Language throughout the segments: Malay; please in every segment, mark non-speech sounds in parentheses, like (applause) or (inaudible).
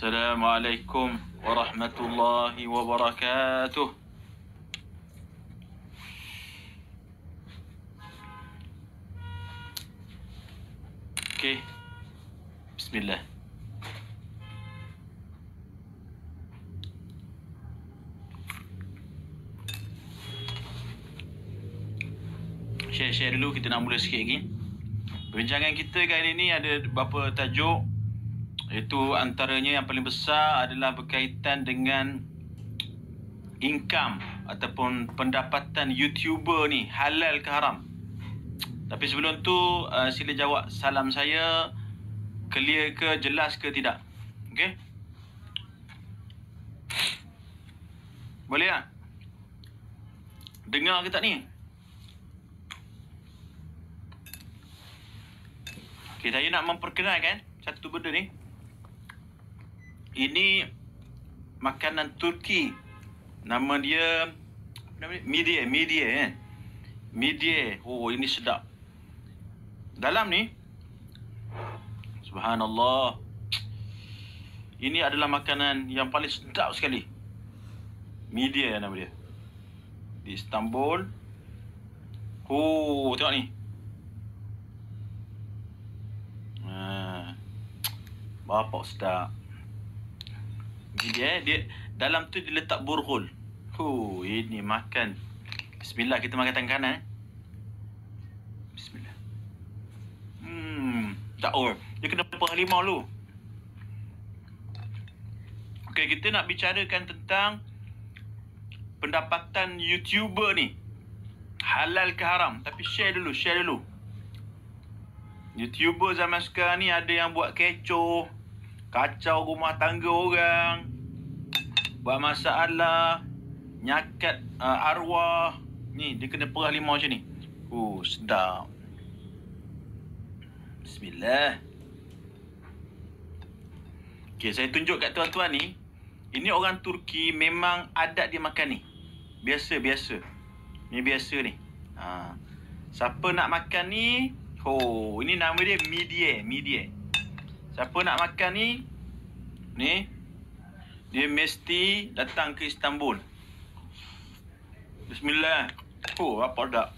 السلام عليكم ورحمة الله وبركاته اوكي بسم share-share dulu kita nak mula sikit lagi perbincangan kita kali ni ada beberapa tajuk itu antaranya yang paling besar adalah berkaitan dengan income ataupun pendapatan YouTuber ni halal ke haram. Tapi sebelum tu uh, sila jawab salam saya clear ke jelas ke tidak. Okey. Boleh tak? Dengar ke tak ni? Okey, saya nak memperkenalkan satu benda ni ini makanan Turki. Nama dia apa nama dia? Midye, midye eh. Midye. Oh, ini sedap. Dalam ni Subhanallah. Ini adalah makanan yang paling sedap sekali. Midye eh, nama dia. Di Istanbul. Oh, tengok ni. Ha. Bapak sedap. Dia eh, dia dalam tu dia letak burhul. Hu, ini makan. Bismillah kita makan tangan kanan. Eh. Bismillah. Hmm, tak oh. Dia kena pukul harimau lu. Okey, kita nak bicarakan tentang pendapatan YouTuber ni. Halal ke haram? Tapi share dulu, share dulu. YouTuber zaman sekarang ni ada yang buat kecoh, Kacau rumah tangga orang Buat masalah Nyakat uh, arwah Ni dia kena perah limau macam ni Oh sedap Bismillah Okay saya tunjuk kat tuan-tuan ni Ini orang Turki memang adat dia makan ni Biasa biasa Ni biasa ni ha. Siapa nak makan ni Oh ini nama dia Midye Midye Siapa nak makan ni? Ni. Dia mesti datang ke Istanbul. Bismillah. Oh, apa dah?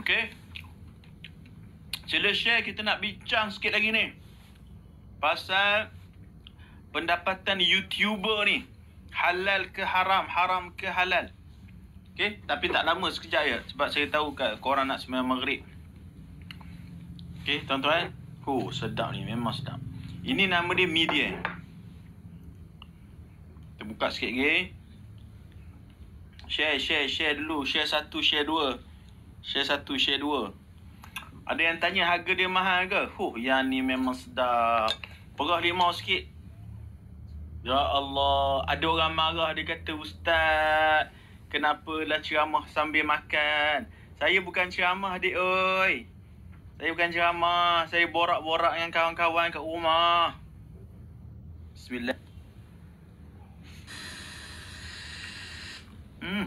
Okey. Sila share kita nak bincang sikit lagi ni. Pasal pendapatan YouTuber ni. Halal ke haram, haram ke halal. Okey, tapi tak lama sekejap ya sebab saya tahu kat korang nak sembang maghrib. Okey, tuan-tuan. Oh, sedap ni. Memang sedap. Ini nama dia media. Kita buka sikit lagi. Share, share, share dulu. Share satu, share dua. Share satu, share dua. Ada yang tanya harga dia mahal ke? Huh, oh, yang ni memang sedap. Perah limau sikit. Ya Allah. Ada orang marah. Dia kata, Ustaz. Kenapa Kenapalah ceramah sambil makan. Saya bukan ceramah, adik oi. Saya bukan ceramah. Saya borak-borak dengan kawan-kawan kat rumah. Bismillah. Hmm.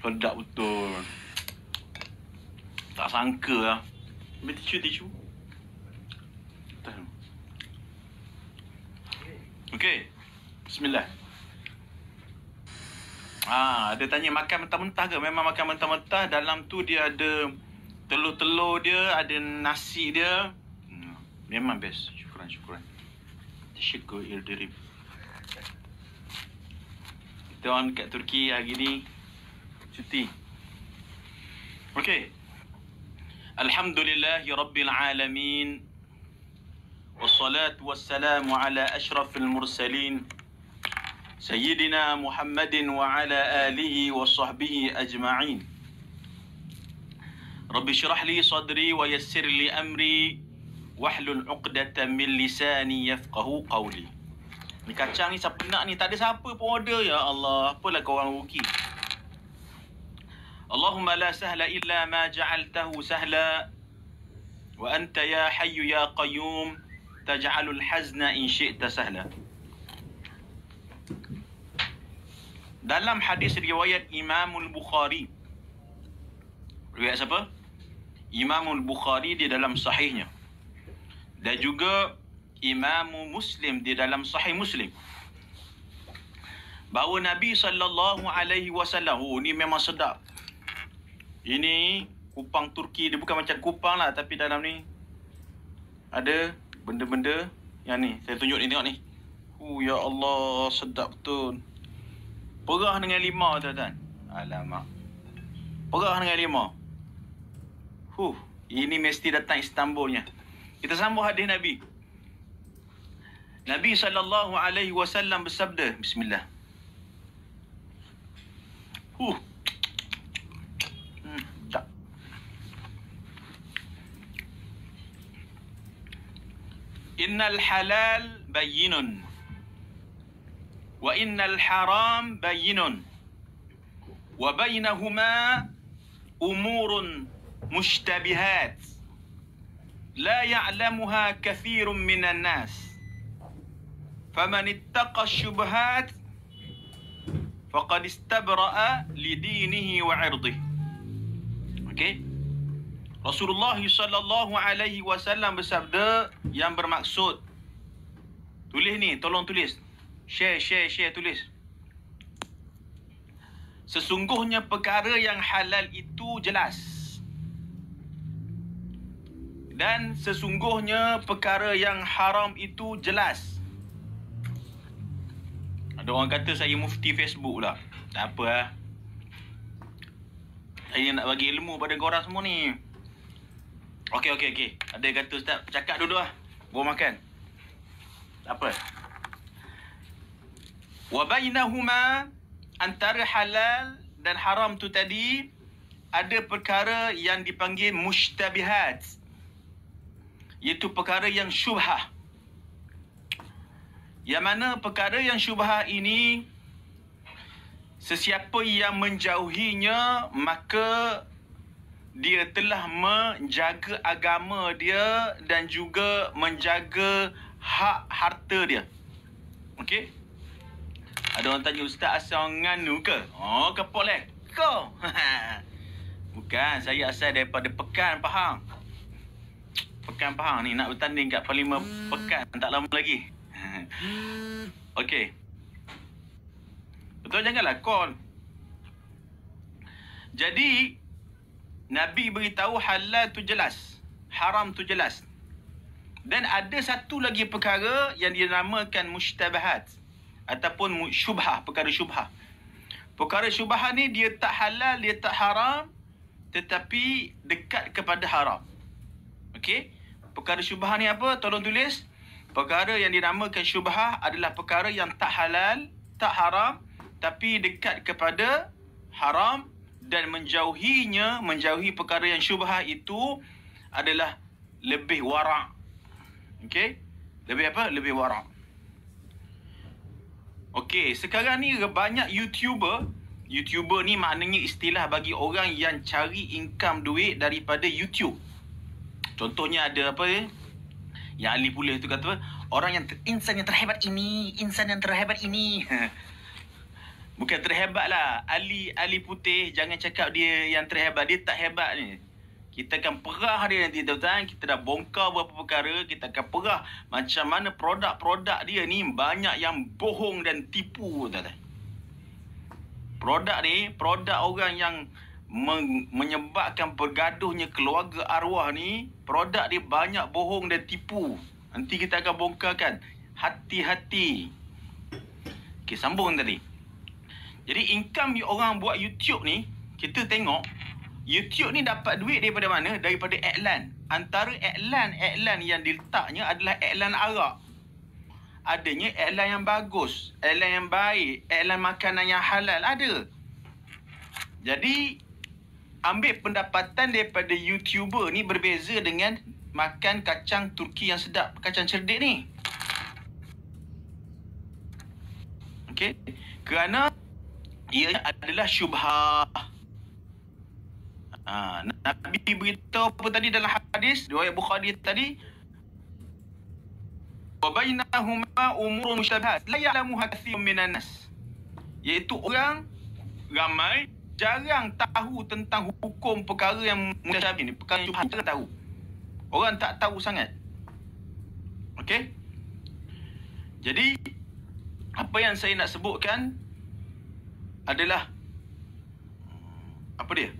Sedap betul. Tak sangka lah. Ambil tisu, tisu. Okay. Bismillah. Ah, ada tanya makan mentah-mentah ke? Memang makan mentah-mentah. Dalam tu dia ada telur-telur dia, ada nasi dia. Hmm, memang best. Syukuran, syukuran. Syukur Ildirim. Kita orang dekat Turki hari ni. Cuti. Okay. Alhamdulillah, Ya Rabbil Alamin. Wassalatu wassalamu ala ashrafil mursalin. Sayyidina Muhammadin wa ala alihi wa sahbihi ajma'in. Rabbi syrah li sadri wa yassir li amri wahlul uqdata min lisani yafqahu qawli. Ni kacang ni siapa nak ni? Tak ada siapa pun order ya Allah. Apalah kau orang rugi. Allahumma la sahla illa ma ja'altahu sahla wa anta ya hayyu ya qayyum taj'alul hazna in syi'ta sahla. Dalam hadis riwayat Imam Al-Bukhari. Riwayat siapa? Imam Al-Bukhari di dalam sahihnya dan juga Imam Muslim di dalam sahih Muslim bahawa Nabi sallallahu alaihi wasallam oh ni memang sedap ini kupang Turki dia bukan macam kupang lah tapi dalam ni ada benda-benda yang ni saya tunjuk ni tengok ni oh ya Allah sedap betul perah dengan limau tuan-tuan alamak perah dengan limau Huh, ini mesti datang Istanbulnya. Kita sambung hadis Nabi. Nabi sallallahu alaihi wasallam bersabda, bismillah. Huh. Hmm, innal halal bayyinun wa innal haram bayyinun wa bainahuma umurun مشتبهات لا يعلمها كثير من الناس فمن اتقى الشبهات فقد استبرأ لدينه وعرضه okay. Rasulullah sallallahu alaihi wasallam bersabda yang bermaksud Tulis ni, tolong tulis. Share, share, share, tulis. Sesungguhnya perkara yang halal itu jelas dan sesungguhnya perkara yang haram itu jelas ada orang kata saya mufti Facebook lah tak apa lah saya nak bagi ilmu pada korang semua ni ok ok ok ada yang kata ustaz cakap dulu lah gua makan tak apa wabainahuma antara halal dan haram tu tadi ada perkara yang dipanggil mushtabihat iaitu perkara yang syubhah yang mana perkara yang syubhah ini sesiapa yang menjauhinya maka dia telah menjaga agama dia dan juga menjaga hak harta dia okey ada orang tanya ustaz asal nganu ke oh kepok leh kau (laughs) bukan saya asal daripada pekan faham pekan Pahang ni nak bertanding kat Polima hmm. pekan tak lama lagi. hmm. Okey. Betul janganlah call. Jadi Nabi beritahu halal tu jelas, haram tu jelas. Dan ada satu lagi perkara yang dinamakan mustabahat ataupun syubhah, perkara syubhah. Perkara syubhah ni dia tak halal, dia tak haram tetapi dekat kepada haram. Okey? perkara syubhah ni apa? Tolong tulis. Perkara yang dinamakan syubhah adalah perkara yang tak halal, tak haram tapi dekat kepada haram dan menjauhinya, menjauhi perkara yang syubhah itu adalah lebih warak. Okey? Lebih apa? Lebih warak. Okey, sekarang ni banyak YouTuber YouTuber ni maknanya istilah bagi orang yang cari income duit daripada YouTube. Contohnya ada apa ya? Yang ahli pulih tu kata Orang yang, ter- insan yang terhebat ini Insan yang terhebat ini (laughs) Bukan terhebat lah Ali, Ali putih Jangan cakap dia yang terhebat Dia tak hebat ni kita akan perah dia nanti tuan-tuan kita dah bongkar beberapa perkara kita akan perah macam mana produk-produk dia ni banyak yang bohong dan tipu tuan-tuan produk ni produk orang yang menyebabkan bergaduhnya keluarga arwah ni, produk dia banyak bohong dan tipu. Nanti kita akan bongkarkan. Hati-hati. Okey, sambung tadi. Jadi income orang buat YouTube ni, kita tengok YouTube ni dapat duit daripada mana? Daripada iklan. Antara iklan-iklan yang diletaknya adalah iklan arak. Adanya iklan yang bagus, iklan yang baik, iklan makanan yang halal ada. Jadi ambil pendapatan daripada YouTuber ni berbeza dengan makan kacang Turki yang sedap, kacang cerdik ni. Okey, kerana ia adalah syubha. Ha, Nabi beritahu apa tadi dalam hadis riwayat Bukhari tadi wa bainahuma umurun mushabahat la ya'lamuha katsirun minan nas iaitu orang ramai jarang tahu tentang hukum perkara yang mutasyabih ini. perkara yang jarang tahu orang tak tahu sangat ok jadi apa yang saya nak sebutkan adalah apa dia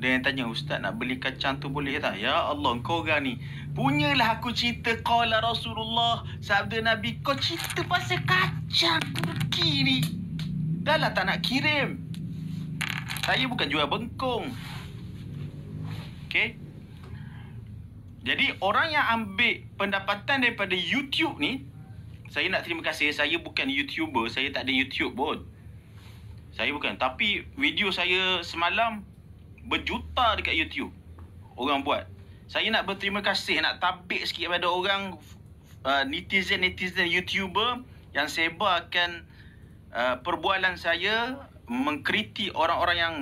ada yang tanya ustaz nak beli kacang tu boleh tak ya Allah kau orang ni punyalah aku cerita qala Rasulullah sabda Nabi kau cerita pasal kacang turki ni dah lah tak nak kirim saya bukan jual bengkong. Okey. Jadi orang yang ambil pendapatan daripada YouTube ni saya nak terima kasih saya bukan YouTuber, saya tak ada YouTube pun. Saya bukan, tapi video saya semalam berjuta dekat YouTube. Orang buat. Saya nak berterima kasih nak tabik sikit kepada orang uh, netizen-netizen YouTuber yang sebarkan uh, perbualan saya, mengkritik orang-orang yang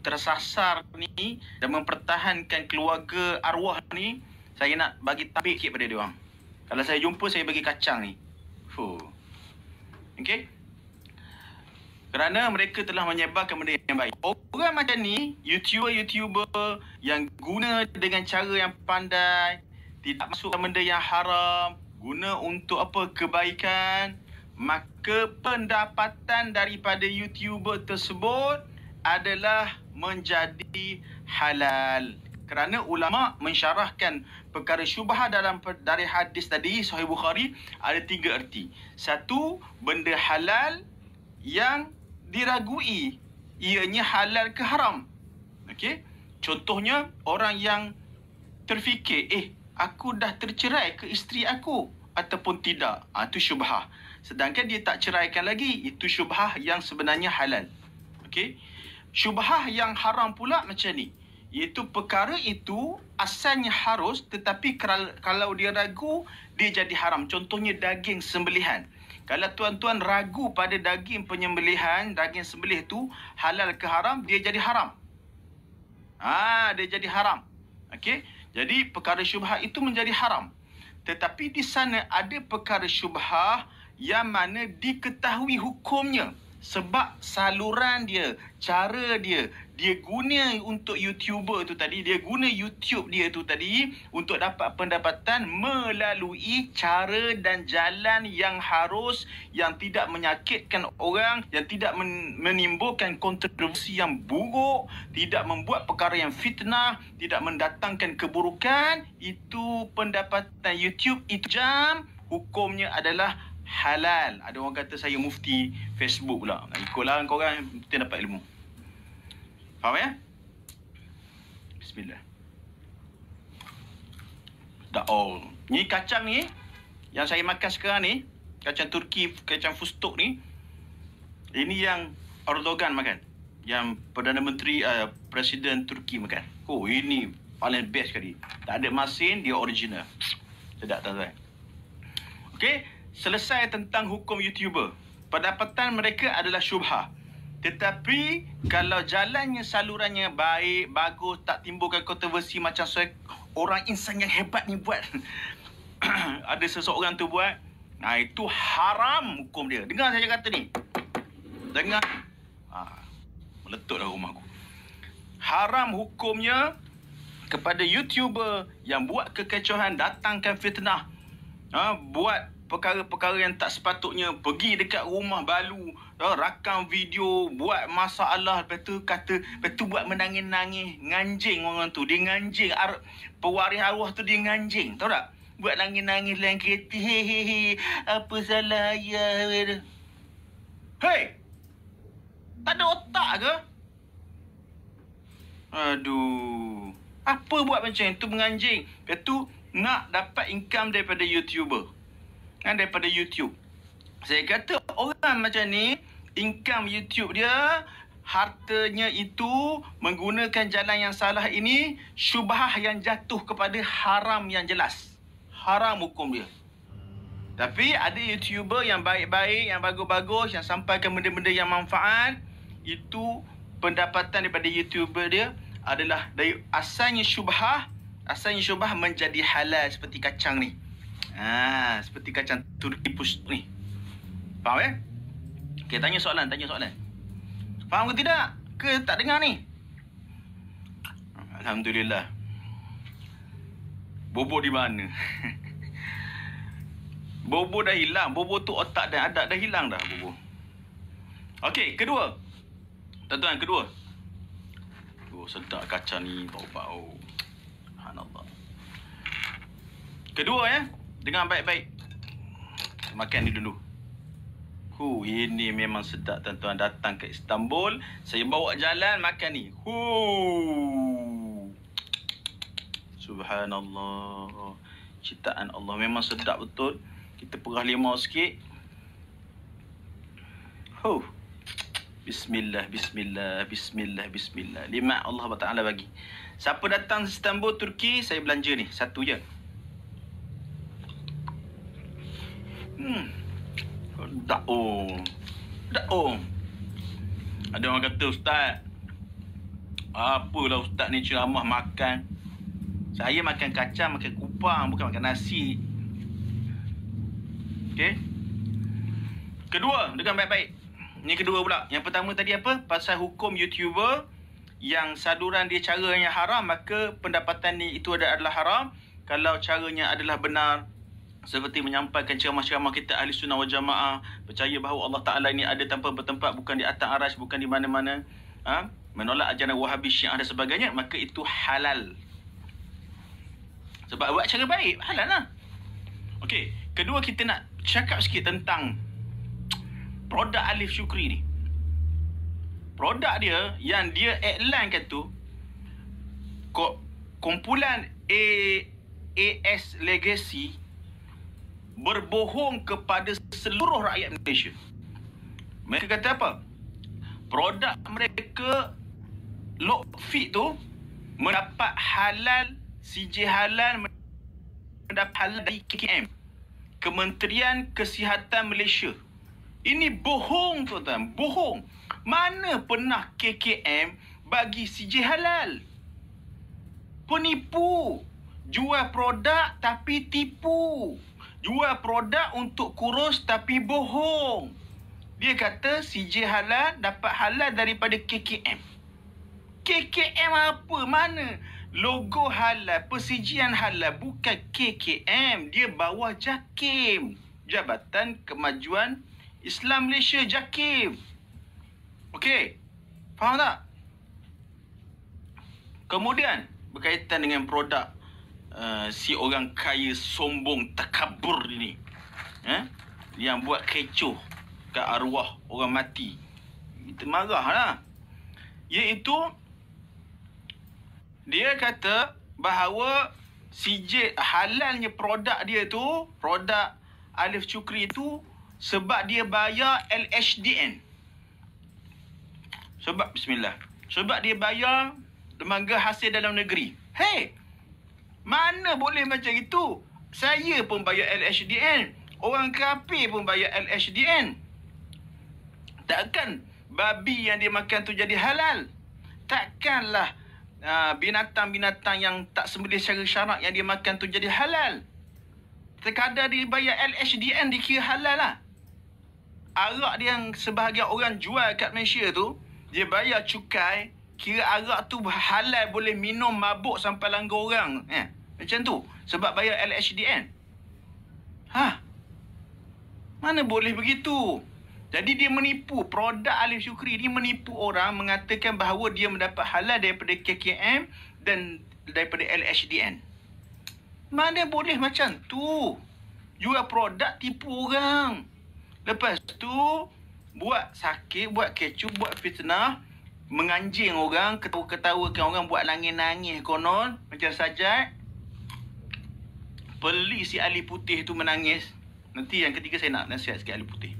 tersasar ni dan mempertahankan keluarga arwah ni, saya nak bagi tapik sikit pada dia orang. Kalau saya jumpa saya bagi kacang ni. Fuh. Okey. Kerana mereka telah menyebarkan benda yang baik. Orang macam ni, YouTuber-YouTuber yang guna dengan cara yang pandai, tidak masukkan benda yang haram, guna untuk apa kebaikan, maka pendapatan daripada YouTuber tersebut adalah menjadi halal. Kerana ulama mensyarahkan perkara syubhah dalam dari hadis tadi Sahih Bukhari ada tiga erti. Satu, benda halal yang diragui ianya halal ke haram. Okey. Contohnya orang yang terfikir, eh aku dah tercerai ke isteri aku ataupun tidak. Ha, itu ha, tu sedangkan dia tak ceraikan lagi itu syubhah yang sebenarnya halal okey syubhah yang haram pula macam ni iaitu perkara itu asalnya harus tetapi kalau dia ragu dia jadi haram contohnya daging sembelihan kalau tuan-tuan ragu pada daging penyembelihan daging sembelih tu halal ke haram dia jadi haram ah ha, dia jadi haram okey jadi perkara syubhah itu menjadi haram tetapi di sana ada perkara syubhah yang mana diketahui hukumnya sebab saluran dia, cara dia, dia guna untuk YouTuber tu tadi, dia guna YouTube dia tu tadi untuk dapat pendapatan melalui cara dan jalan yang harus yang tidak menyakitkan orang, yang tidak menimbulkan kontroversi yang buruk, tidak membuat perkara yang fitnah, tidak mendatangkan keburukan, itu pendapatan YouTube itu jam hukumnya adalah halal. Ada orang kata saya mufti Facebook pula. Ikutlah kau orang mesti dapat ilmu. Faham ya? Bismillah. all. Ni kacang ni yang saya makan sekarang ni, kacang Turki, kacang fustuk ni. Ini yang Erdogan makan. Yang Perdana Menteri uh, Presiden Turki makan. Oh, ini paling best kali. Tak ada masin, dia original. Sedap tuan-tuan. Okey, selesai tentang hukum YouTuber. Pendapatan mereka adalah syubha. Tetapi kalau jalannya salurannya baik, bagus, tak timbulkan kontroversi macam orang insan yang hebat ni buat. (clears throat) Ada seseorang tu buat. Nah itu haram hukum dia. Dengar saya kata ni. Dengar. Ha, meletuklah rumah aku. Haram hukumnya kepada YouTuber yang buat kekecohan, datangkan fitnah. Ha, buat perkara-perkara yang tak sepatutnya pergi dekat rumah balu uh, rakam video buat masalah lepas tu kata lepas tu buat menangis-nangis nganjing orang tu dia nganjing ar- pewaris arwah tu dia nganjing tahu tak buat nangis-nangis lain kereta hehehe apa salah ya? hei tak ada otak ke aduh apa buat macam itu menganjing lepas tu nak dapat income daripada youtuber kan daripada YouTube. Saya kata orang macam ni income YouTube dia hartanya itu menggunakan jalan yang salah ini syubhah yang jatuh kepada haram yang jelas. Haram hukum dia. Tapi ada YouTuber yang baik-baik, yang bagus-bagus, yang sampaikan benda-benda yang manfaat. Itu pendapatan daripada YouTuber dia adalah dari asalnya syubhah, asalnya syubhah menjadi halal seperti kacang ni. Ha, seperti kacang turki push ni. Faham Eh? Okay, tanya soalan, tanya soalan. Faham ke tidak? Ke tak dengar ni? Alhamdulillah. Bobo di mana? (laughs) Bobo dah hilang. Bobo tu otak dan adat dah hilang dah, Bobo. Okey, kedua. Tuan-tuan, kedua. Oh, sedap kacang ni. Tau-tau. Oh. Kedua, ya. Eh? Dengar baik-baik. Makan ni dulu. Hu, ini memang sedap tuan-tuan datang ke Istanbul. Saya bawa jalan makan ni. Hu. Subhanallah. Ciptaan Allah memang sedap betul. Kita perah lima sikit. Hu. Bismillah, bismillah, bismillah, bismillah. Lima Allah Ta'ala bagi. Siapa datang Istanbul, Turki, saya belanja ni. Satu je. Hmm. Tak oh. Tak oh. Ada orang kata ustaz. Apalah ustaz ni ceramah makan. Saya makan kacang, makan kupang, bukan makan nasi. Okey. Kedua, dengan baik-baik. Ini kedua pula. Yang pertama tadi apa? Pasal hukum YouTuber yang saduran dia caranya haram maka pendapatan ni itu adalah haram kalau caranya adalah benar seperti menyampaikan ceramah-ceramah kita ahli sunnah wal jamaah percaya bahawa Allah Ta'ala ini ada tanpa bertempat bukan di atas aras bukan di mana-mana ha? menolak ajaran wahabi syiah dan sebagainya maka itu halal sebab buat cara baik halal lah ok kedua kita nak cakap sikit tentang produk Alif Syukri ni produk dia yang dia adlinekan tu kumpulan A AS Legacy berbohong kepada seluruh rakyat Malaysia. Mereka kata apa? Produk mereka Lokfit tu mendapat halal CJ halal mendapat halal dari KKM. Kementerian Kesihatan Malaysia. Ini bohong tuan-tuan, bohong. Mana pernah KKM bagi CJ halal? Penipu. Jual produk tapi tipu jual produk untuk kurus tapi bohong. Dia kata CJ halal dapat halal daripada KKM. KKM apa? Mana? Logo halal, persijian halal bukan KKM. Dia bawah JAKIM. Jabatan Kemajuan Islam Malaysia JAKIM. Okey. Faham tak? Kemudian berkaitan dengan produk Uh, si orang kaya sombong takabur ni eh? yang buat kecoh ke arwah orang mati kita marah lah iaitu dia kata bahawa sijil halalnya produk dia tu produk Alif Cukri tu sebab dia bayar LHDN sebab bismillah sebab dia bayar lembaga hasil dalam negeri hey mana boleh macam itu? Saya pun bayar LHDN. Orang kerapi pun bayar LHDN. Takkan babi yang dia makan tu jadi halal? Takkanlah ah, binatang-binatang uh, yang tak sembelih secara syarak yang dia makan tu jadi halal? Terkadang dia bayar LHDN dikira halal lah. Arak dia yang sebahagian orang jual kat Malaysia tu, dia bayar cukai, kira arak tu halal boleh minum mabuk sampai langgar orang. Eh? Macam tu. Sebab bayar LHDN. Ha? Mana boleh begitu? Jadi dia menipu. Produk Alif Syukri ni menipu orang mengatakan bahawa dia mendapat halal daripada KKM dan daripada LHDN. Mana boleh macam tu? Jual produk tipu orang. Lepas tu, buat sakit, buat kecup, buat fitnah. Menganjing orang, ketawa-ketawakan orang, buat langit-nangis konon. Macam sajak beli si Ali Putih tu menangis. Nanti yang ketiga saya nak nasihat sikit Ali Putih.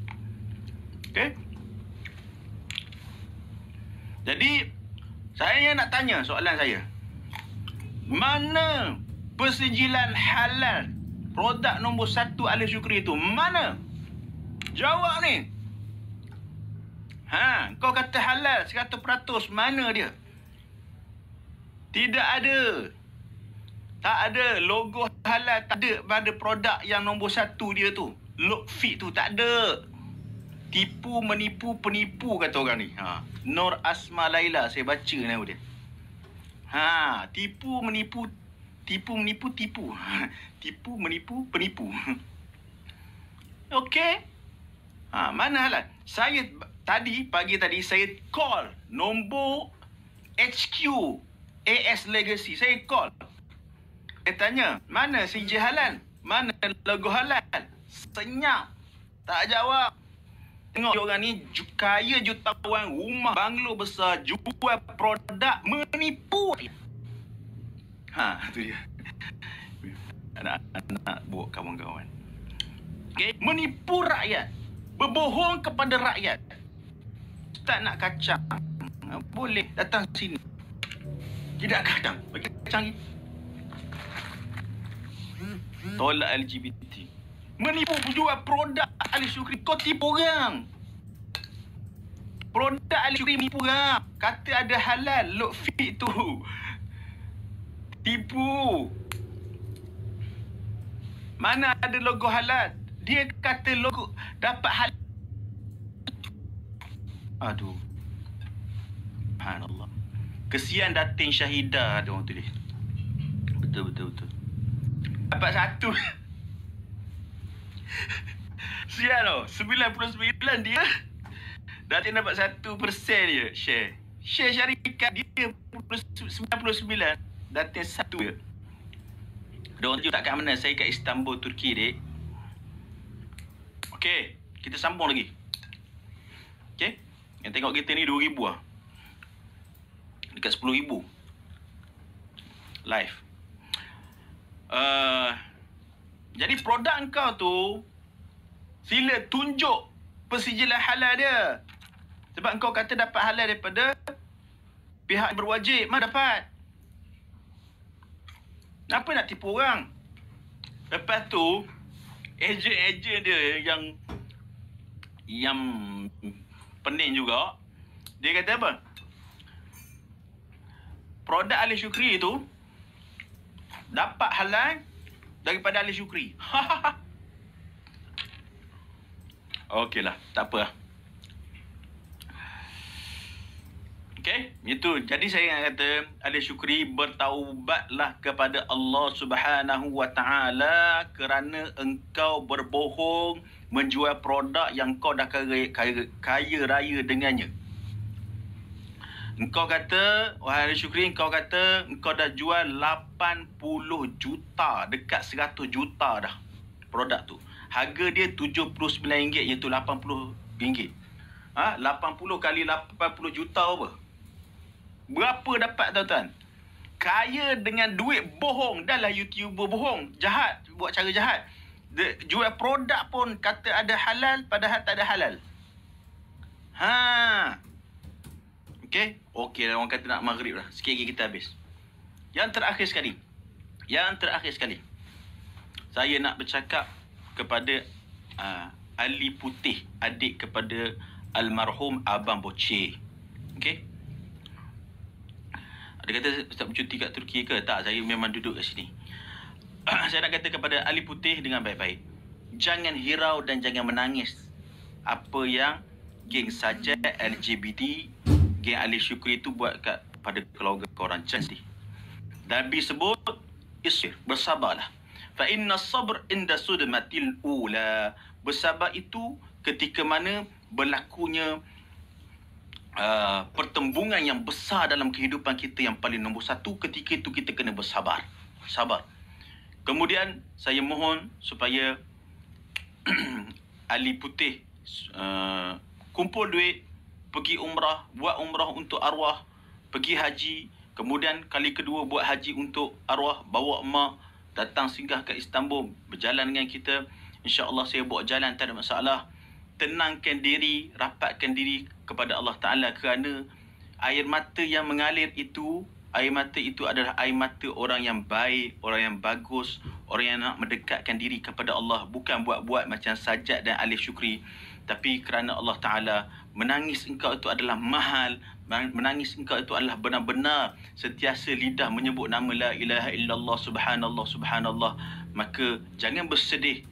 Okay? Jadi, saya nak tanya soalan saya. Mana persijilan halal produk nombor satu Ali Syukri tu? Mana? Jawab ni. Ha, kau kata halal 100% mana dia? Tidak ada. Tak ada logo halal tak ada pada produk yang nombor satu dia tu. Look fit tu tak ada. Tipu, menipu, penipu kata orang ni. Ha. Nur Asma Laila saya baca ni dia. Ha, tipu, menipu, tipu, menipu, tipu. (laughs) tipu, menipu, penipu. (laughs) Okey. Ha, mana halal? Saya tadi, pagi tadi, saya call nombor HQ AS Legacy. Saya call. Dia tanya, mana si halal? Mana logo halal? Senyap. Tak jawab. Tengok orang ni kaya jutawan rumah banglo besar jual produk menipu. Ha, tu dia. Anak-anak buat kawan-kawan. Okay. Menipu rakyat. Berbohong kepada rakyat. Tak nak kacang. Boleh datang sini. Tidak kacang. Bagi kacang ni. Tolak LGBT Menipu penjual produk Ali Shukri, Kau tipu orang Produk Ali Shukri menipu orang Kata ada halal Look fit tu Tipu Mana ada logo halal Dia kata logo Dapat halal Aduh Subhanallah Kesian datin syahidah Ada orang tulis Betul betul betul dapat satu. Sial tau, sembilan dia Datin dapat persen je share Share syarikat dia sembilan puluh 99 Datin 1 je Diorang tu takkan mana saya kat Istanbul, Turki dek Okey, kita sambung lagi Okey, yang tengok kita ni dua 2000 lah Dekat ribu. Live Eh, jadi produk kau tu sila tunjuk persijilan halal dia. Sebab kau kata dapat halal daripada pihak berwajib. Mana dapat? Kenapa nak tipu orang? Lepas tu, ejen-ejen dia yang yang pening juga, dia kata apa? Produk Ali Shukri tu, dapat halang daripada Ali Syukri. (laughs) Okeylah, tak apa. Lah. Okey, itu. Jadi saya nak kata Ali Shukri bertaubatlah kepada Allah Subhanahu Wa Taala kerana engkau berbohong menjual produk yang kau dah kaya, kaya, kaya raya dengannya. Engkau kata, wahai Ali Syukri, engkau kata engkau dah jual 80 juta, dekat 100 juta dah produk tu. Harga dia RM79 iaitu RM80. Ha? 80 kali 80 juta apa? Berapa dapat tuan-tuan? Kaya dengan duit bohong. Dah lah YouTuber bohong. Jahat. Buat cara jahat. De, jual produk pun kata ada halal padahal tak ada halal. Haa. Okey? Okey lah orang kata nak maghrib lah. Sikit lagi kita habis. Yang terakhir sekali. Yang terakhir sekali. Saya nak bercakap kepada uh, ah, Ali Putih. Adik kepada almarhum Abang Bocir. Okey? Ada kata Ustaz bercuti kat Turki ke? Tak, saya memang duduk kat sini. (clears throat) saya nak kata kepada Ali Putih dengan baik-baik. Jangan hirau dan jangan menangis. Apa yang geng saja LGBT geng Ali Syukri tu buat kat pada keluarga korang cantik. Nabi sebut isir bersabarlah. Fa inna sabr inda sudmatil ula. Bersabar itu ketika mana berlakunya Uh, pertembungan yang besar dalam kehidupan kita yang paling nombor satu ketika itu kita kena bersabar sabar kemudian saya mohon supaya (clears throat) Ali Putih uh, kumpul duit pergi umrah, buat umrah untuk arwah, pergi haji, kemudian kali kedua buat haji untuk arwah, bawa emak datang singgah ke Istanbul, berjalan dengan kita. insya Allah saya buat jalan, tak ada masalah. Tenangkan diri, rapatkan diri kepada Allah Ta'ala kerana air mata yang mengalir itu, air mata itu adalah air mata orang yang baik, orang yang bagus, orang yang nak mendekatkan diri kepada Allah. Bukan buat-buat macam sajak dan alif syukri. Tapi kerana Allah Ta'ala menangis engkau itu adalah mahal menangis engkau itu adalah benar-benar sentiasa lidah menyebut nama la ilaha illallah subhanallah subhanallah maka jangan bersedih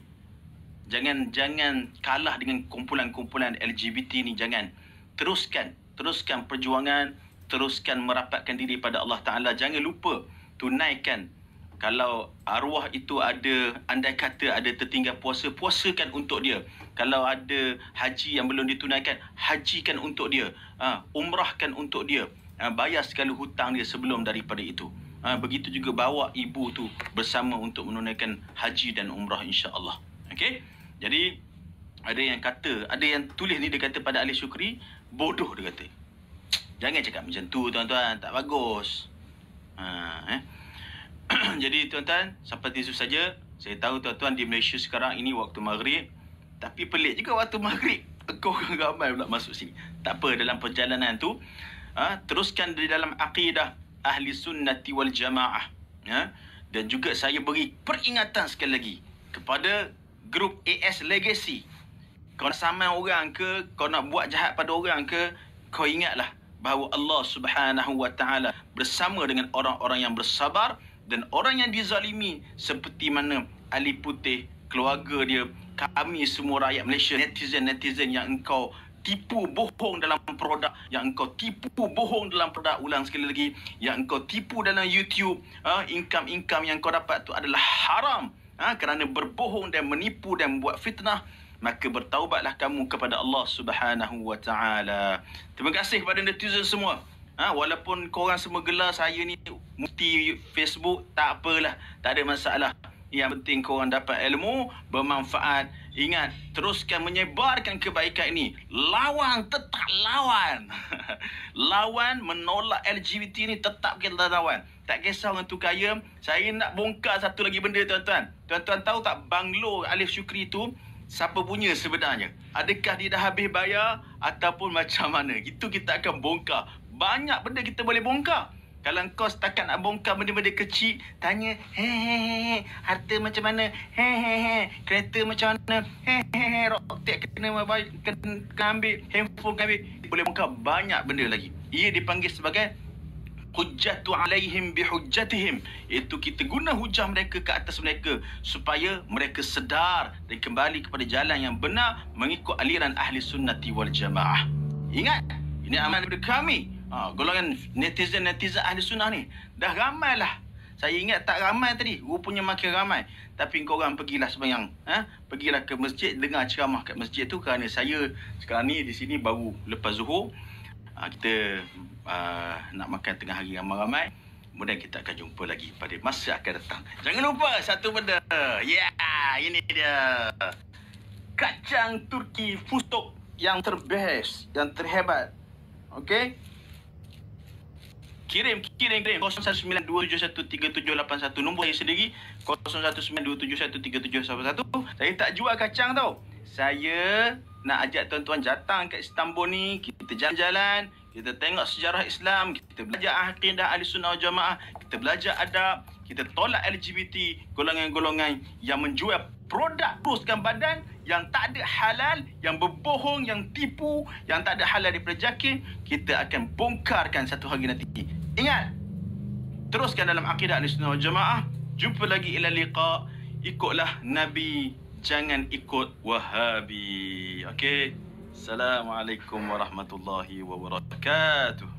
jangan jangan kalah dengan kumpulan-kumpulan LGBT ni jangan teruskan teruskan perjuangan teruskan merapatkan diri pada Allah taala jangan lupa tunaikan kalau arwah itu ada andai kata ada tertinggal puasa puasakan untuk dia kalau ada haji yang belum ditunaikan hajikan untuk dia uh, umrahkan untuk dia uh, bayar segala hutang dia sebelum daripada itu uh, begitu juga bawa ibu tu bersama untuk menunaikan haji dan umrah insya-Allah okey jadi ada yang kata ada yang tulis ni dia kata pada Ali Syukri bodoh dia kata jangan cakap macam tu tuan-tuan tak bagus ha eh (clears throat) jadi tuan-tuan, sampai di saja. Saya tahu tuan-tuan di Malaysia sekarang ini waktu maghrib. Tapi pelik juga waktu maghrib. Kau ramai pula masuk sini. Tak apa, dalam perjalanan tu. Ha, teruskan di dalam akidah ahli sunnati wal jamaah. Ya? Dan juga saya beri peringatan sekali lagi kepada grup AS Legacy. Kau nak saman orang ke, kau nak buat jahat pada orang ke, kau ingatlah bahawa Allah Subhanahu Wa Taala bersama dengan orang-orang yang bersabar dan orang yang dizalimi seperti mana Ali putih, keluarga dia, kami semua rakyat Malaysia, netizen-netizen yang engkau tipu bohong dalam produk yang engkau tipu bohong dalam produk ulang sekali lagi yang engkau tipu dalam YouTube ha, income-income yang kau dapat tu adalah haram ha, kerana berbohong dan menipu dan buat fitnah maka bertaubatlah kamu kepada Allah Subhanahu wa taala terima kasih kepada netizen semua ha, walaupun korang semua gelar saya ni mufti Facebook tak apalah tak ada masalah yang penting korang dapat ilmu bermanfaat ingat teruskan menyebarkan kebaikan ini lawan tetap lawan (laughs) lawan menolak LGBT ni tetap kita lawan tak kisah orang tu kaya saya nak bongkar satu lagi benda tuan-tuan tuan-tuan tahu tak banglo Alif Syukri tu siapa punya sebenarnya. Adakah dia dah habis bayar ataupun macam mana. Itu kita akan bongkar. Banyak benda kita boleh bongkar. Kalau kau setakat nak bongkar benda-benda kecil, tanya, he he he, harta macam mana, he he he, kereta macam mana, he he he, roktik kena, kena, kena ambil, handphone kena ambil. Boleh bongkar banyak benda lagi. Ia dipanggil sebagai hujjatu alaihim bihujjatihim iaitu kita guna hujah mereka ke atas mereka supaya mereka sedar dan kembali kepada jalan yang benar mengikut aliran ahli sunnati wal jamaah ingat ini amal daripada kami ha, golongan netizen-netizen ahli sunnah ni dah ramailah saya ingat tak ramai tadi rupanya makin ramai tapi kau korang pergilah sembang eh ha? pergilah ke masjid dengar ceramah kat masjid tu kerana saya sekarang ni di sini baru lepas zuhur ha, kita uh, nak makan tengah hari ramai-ramai. Kemudian kita akan jumpa lagi pada masa akan datang. Jangan lupa satu benda. Yeah, ini dia. Kacang Turki Fustok yang terbest, yang terhebat. Okay? Kirim, kirim, kirim. 019-271-3781. Nombor saya sendiri. 019-271-3781. Saya tak jual kacang tau saya nak ajak tuan-tuan datang ke Istanbul ni kita jalan-jalan kita tengok sejarah Islam kita belajar akidah ahli sunnah jamaah kita belajar adab kita tolak LGBT golongan-golongan yang menjual produk teruskan badan yang tak ada halal yang berbohong yang tipu yang tak ada halal di jakin kita akan bongkarkan satu hari nanti ingat teruskan dalam akidah ahli sunnah jamaah jumpa lagi ila liqa ikutlah nabi jangan ikut Wahabi. Okey. Assalamualaikum warahmatullahi wabarakatuh.